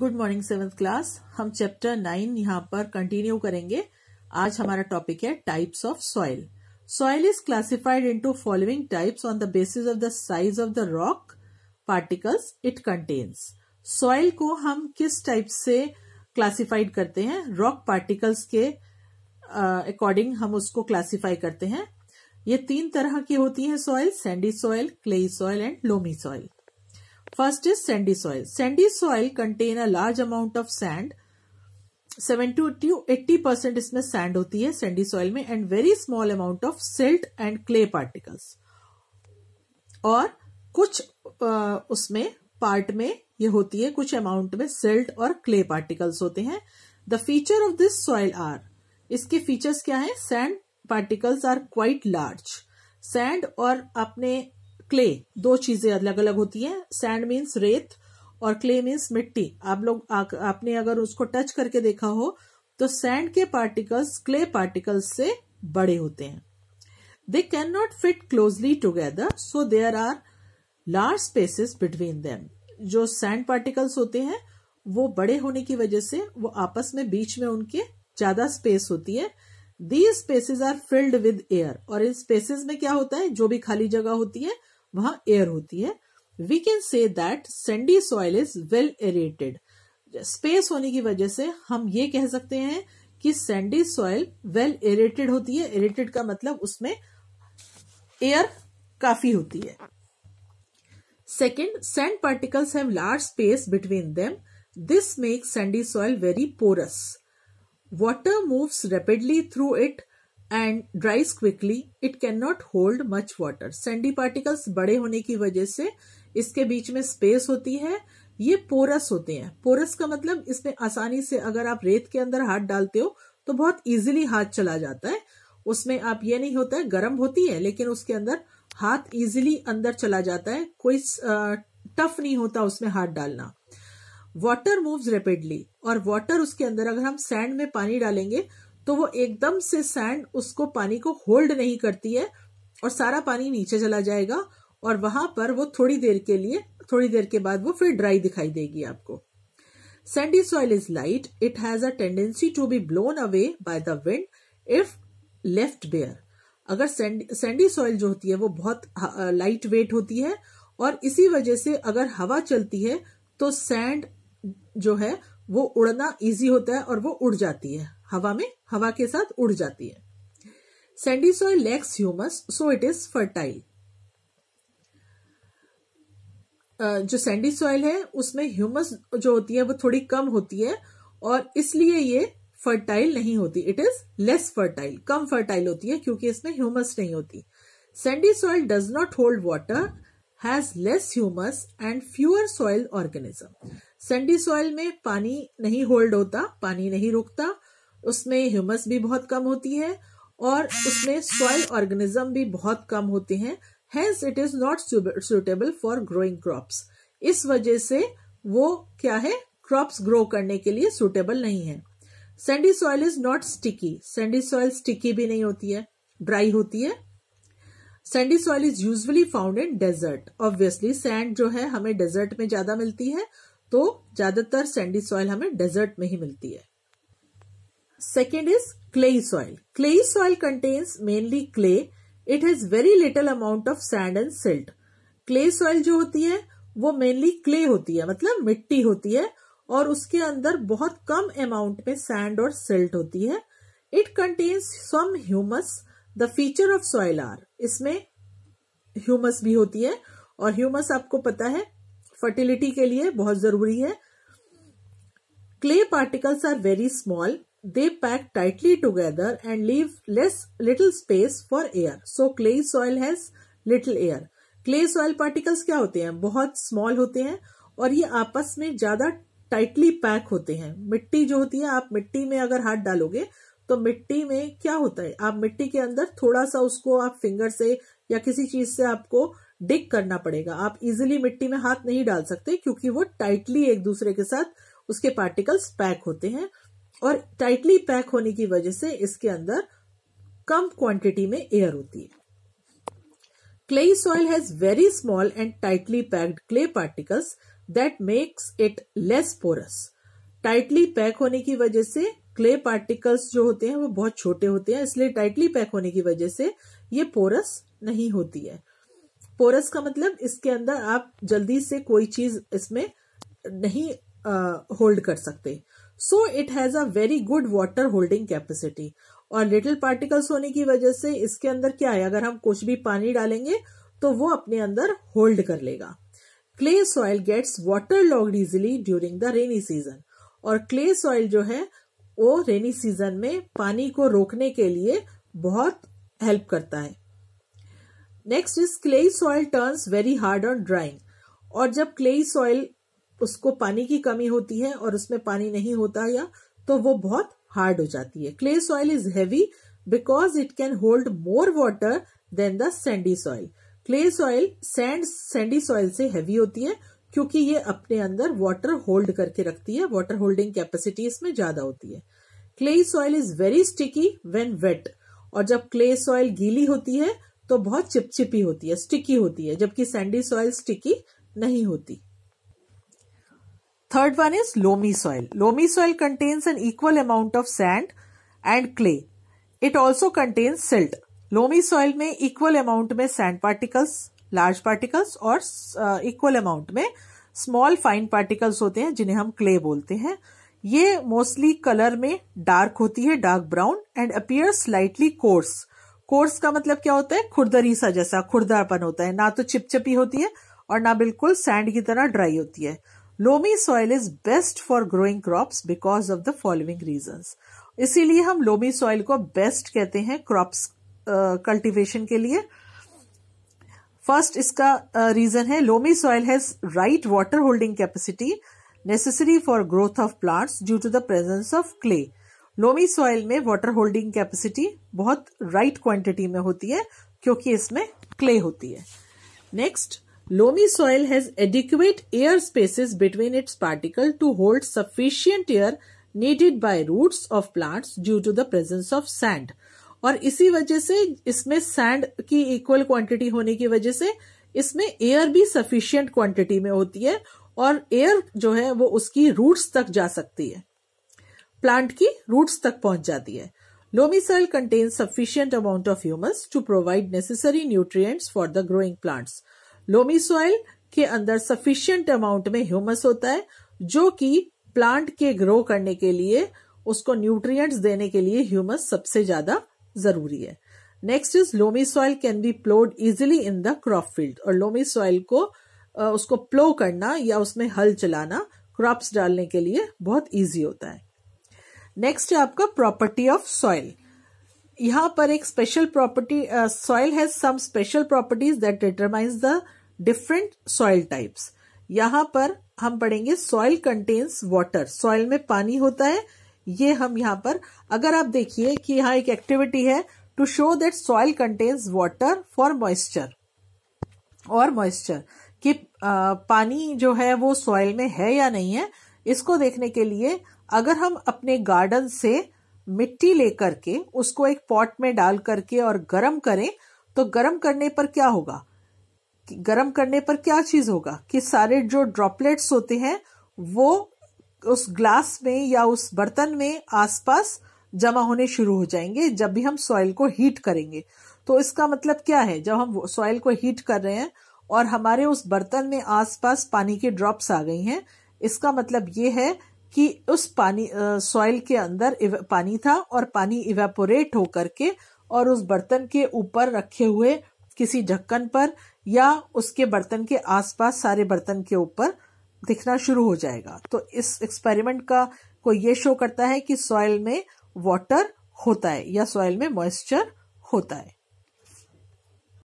Good morning seventh class हम chapter nine यहाँ पर कंटिन्यू करेंगे आज हमारा टॉपिक है types of soil soil is classified into following types on the basis of the size of the rock particles it contains soil को हम किस टाइप से क्लासिफाइड करते हैं रॉक पार्टिकल्स के अकॉर्डिंग uh, हम उसको क्लासीफाई करते हैं ये तीन तरह की होती है soil sandy soil clayey soil and loamy soil First is sandy soil. Sandy soil contain a large amount of sand. 70 to 80 percent इसमें सैंड होती है सेंडी सॉइल में and very small amount of silt and clay particles और कुछ उसमें part में ये होती है कुछ अमाउंट में सिल्ट और क्ले पार्टिकल्स होते हैं the feature of this soil are इसके फीचर्स क्या है sand particles are quite large sand और अपने क्ले दो चीजें अलग अलग होती है सैंड मीन्स रेत और क्ले मीन्स मिट्टी आप लोग आपने अगर उसको टच करके देखा हो तो सैंड के पार्टिकल्स क्ले पार्टिकल्स से बड़े होते हैं they can not fit closely together so there are large spaces between them जो सैंड पार्टिकल्स होते हैं वो बड़े होने की वजह से वो आपस में बीच में उनके ज्यादा स्पेस होती है these spaces are filled with air और इन स्पेसेस में क्या होता है जो भी खाली जगह होती है वहां एयर होती है we can say that sandy soil is well aerated space होने की वजह से हम ये कह सकते हैं कि सैंडी सॉइल वेल एरेटेड होती है एरेटेड का मतलब उसमें एयर काफी होती है second sand particles have large space between them this makes sandy soil very porous water moves rapidly through it and dries quickly it can not hold much water sandy particles बड़े होने की वजह से इसके बीच में स्पेस होती है ये पोरस होते हैं पोरस का मतलब इसमें आसानी से अगर आप रेत के अंदर हाथ डालते हो तो बहुत इजिली हाथ चला जाता है उसमें आप ये नहीं होता है गर्म होती है लेकिन उसके अंदर हाथ इजिली अंदर चला जाता है कोई टफ नहीं होता उसमें हाथ डालना वाटर मूव्स रेपिडली और वाटर उसके अंदर अगर हम सैंड में पानी डालेंगे तो वो एकदम से सैंड उसको पानी को होल्ड नहीं करती है और सारा पानी नीचे चला जाएगा और वहां पर वो थोड़ी देर के लिए थोड़ी देर के बाद वो फिर ड्राई दिखाई देगी आपको sandy soil is light it has a tendency to be blown away by the wind if left bare अगर सैंडी सॉइल जो होती है वो बहुत लाइट वेट होती है और इसी वजह से अगर हवा चलती है तो सैंड जो है वो उड़ना इजी होता है और वो उड़ जाती है हवा में हवा के साथ उड़ जाती है sandy soil lacks humus so it is fertile जो सैंडी सॉइल है उसमें ह्यूमस जो होती है वो थोड़ी कम होती है और इसलिए ये फर्टाइल नहीं होती इट इज लेस फर्टाइल कम फर्टाइल होती है क्योंकि इसमें ह्यूमस नहीं होती sandy soil does not hold water has less humus and fewer soil organism sandy soil में पानी नहीं होल्ड होता पानी नहीं रुकता उसमें ह्यूमस भी बहुत कम होती है और उसमें सॉइल ऑर्गेनिज्म भी बहुत कम होते हैं hence it is not suitable for growing crops इस वजह से वो क्या है क्रॉप्स ग्रो करने के लिए सुटेबल नहीं है sandy soil is not sticky sandy soil sticky भी नहीं होती है ड्राई होती है sandy soil is usually found in desert obviously sand जो है हमें डेजर्ट में ज्यादा मिलती है तो ज्यादातर सैंडी सॉइल हमें डेजर्ट में ही मिलती है Second is clay soil. Clay soil contains mainly clay. It has very little amount of sand and silt. Clay soil जो होती है वो mainly clay होती है मतलब मिट्टी होती है और उसके अंदर बहुत कम अमाउंट में सैंड और सिल्ट होती है it contains some humus the feature of soil are इसमें ह्यूमस भी होती है और ह्यूमस आपको पता है फर्टिलिटी के लिए बहुत जरूरी है clay particles are very small they pack tightly together and leave less little space for air. So clay soil has little air. Clay soil particles क्या होते हैं बहुत स्मॉल होते हैं और ये आपस में ज्यादा टाइटली पैक होते हैं मिट्टी जो होती है आप मिट्टी में अगर हाथ डालोगे तो मिट्टी में क्या होता है आप मिट्टी के अंदर थोड़ा सा उसको आप फिंगर से या किसी चीज से आपको डिग करना पड़ेगा आप इजिली मिट्टी में हाथ नहीं डाल सकते क्योंकि वो टाइटली एक दूसरे के साथ उसके पार्टिकल्स पैक होते हैं और टाइटली पैक होने की वजह से इसके अंदर कम क्वांटिटी में एयर होती है clay soil has very small and tightly packed clay particles that makes it less porous tightly pack होने की वजह से क्ले पार्टिकल्स जो होते हैं वो बहुत छोटे होते हैं इसलिए टाइटली पैक होने की वजह से ये पोरस नहीं होती है पोरस का मतलब इसके अंदर आप जल्दी से कोई चीज इसमें नहीं होल्ड कर सकते so it has a very good water holding capacity और लिटिल पार्टिकल्स होने की वजह से इसके अंदर क्या है अगर हम कुछ भी पानी डालेंगे तो वो अपने अंदर होल्ड कर लेगा clay soil gets water logged easily during the rainy season और क्ले सॉइल जो है वो रेनी सीजन में पानी को रोकने के लिए बहुत हेल्प करता है next is clay soil turns very hard on drying और जब क्ले सॉइल उसको पानी की कमी होती है और उसमें पानी नहीं होता या तो वो बहुत हार्ड हो जाती है clay soil is heavy because it can hold more water than the sandy soil clay soil sand sandy soil से हैवी होती है क्योंकि ये अपने अंदर वाटर होल्ड करके रखती है वाटर होल्डिंग कैपेसिटी इसमें ज्यादा होती है clay soil is very sticky when wet और जब क्ले सॉइल गीली होती है तो बहुत चिपचिपी होती है स्टिकी होती है जबकि सैंडी सॉइल स्टिकी नहीं होती Third one is loamy soil. Loamy soil contains an equal amount of sand and clay. It also contains silt. Loamy soil में इक्वल अमाउंट में सैंड पार्टिकल्स लार्ज पार्टिकल्स और equal uh, amount में small fine particles होते हैं जिन्हें हम clay बोलते हैं ये मोस्टली कलर में डार्क होती है dark brown and appear slightly coarse coarse का मतलब क्या होता है खुरदरी सा जैसा खुरदापन होता है ना तो चिपचिपी होती है और ना बिल्कुल सैंड की तरह ड्राई होती है loamy soil is best for growing crops because of the following reason इसीलिए हम लोमी सॉइल को बेस्ट कहते हैं क्रॉप्स कल्टिवेशन के लिए फर्स्ट इसका रीजन है loamy soil has right water holding capacity necessary for growth of plants due to the presence of clay loamy soil में वाटर होल्डिंग कैपेसिटी बहुत राइट क्वांटिटी में होती है क्योंकि इसमें क्ले होती है next Loamy soil has adequate air spaces between its particle to hold sufficient air needed by roots of plants due to the presence of sand. और इसी वजह से इसमें सैंड की इक्वल क्वांटिटी होने की वजह से इसमें एयर भी सफिशियंट क्वांटिटी में होती है और एयर जो है वो उसकी रूट्स तक जा सकती है प्लांट की रूट्स तक पहुंच जाती है loamy soil contain sufficient amount of humus to provide necessary nutrients for the growing plants loamy soil के अंदर सफिशियंट अमाउंट में ह्यूमस होता है जो कि प्लांट के ग्रो करने के लिए उसको न्यूट्रिएंट्स देने के लिए ह्यूमस सबसे ज्यादा जरूरी है next is loamy soil can be ploughed easily in the crop field और लोमी सॉइल को उसको प्लो करना या उसमें हल चलाना क्रॉप्स डालने के लिए बहुत इजी होता है नेक्स्ट है आपका प्रॉपर्टी ऑफ सॉइल यहाँ पर एक special property soil has some special properties that determines the different soil types यहाँ पर हम पढ़ेंगे सॉइल कंटेन्स वाटर सॉइल में पानी होता है ये हम यहाँ पर अगर आप देखिए कि यहाँ एक एक्टिविटी है to show that soil contains water for moisture और मॉइस्चर कि आ, uh, पानी जो है वो सॉइल में है या नहीं है इसको देखने के लिए अगर हम अपने गार्डन से मिट्टी लेकर के उसको एक पॉट में डाल करके और गरम करें तो गरम करने पर क्या होगा गरम करने पर क्या चीज होगा कि सारे जो ड्रॉपलेट्स होते हैं वो उस ग्लास में या उस बर्तन में आसपास जमा होने शुरू हो जाएंगे जब भी हम सॉइल को हीट करेंगे तो इसका मतलब क्या है जब हम सॉइल को हीट कर रहे हैं और हमारे उस बर्तन में आसपास पानी के ड्रॉप्स आ गई हैं इसका मतलब ये है कि उस पानी सॉइल के अंदर पानी था और पानी इवेपोरेट होकर के और उस बर्तन के ऊपर रखे हुए किसी ढक्कन पर या उसके बर्तन के आसपास सारे बर्तन के ऊपर दिखना शुरू हो जाएगा तो इस एक्सपेरिमेंट का कोई ये शो करता है कि सॉइल में वाटर होता है या सॉइल में मॉइस्चर होता है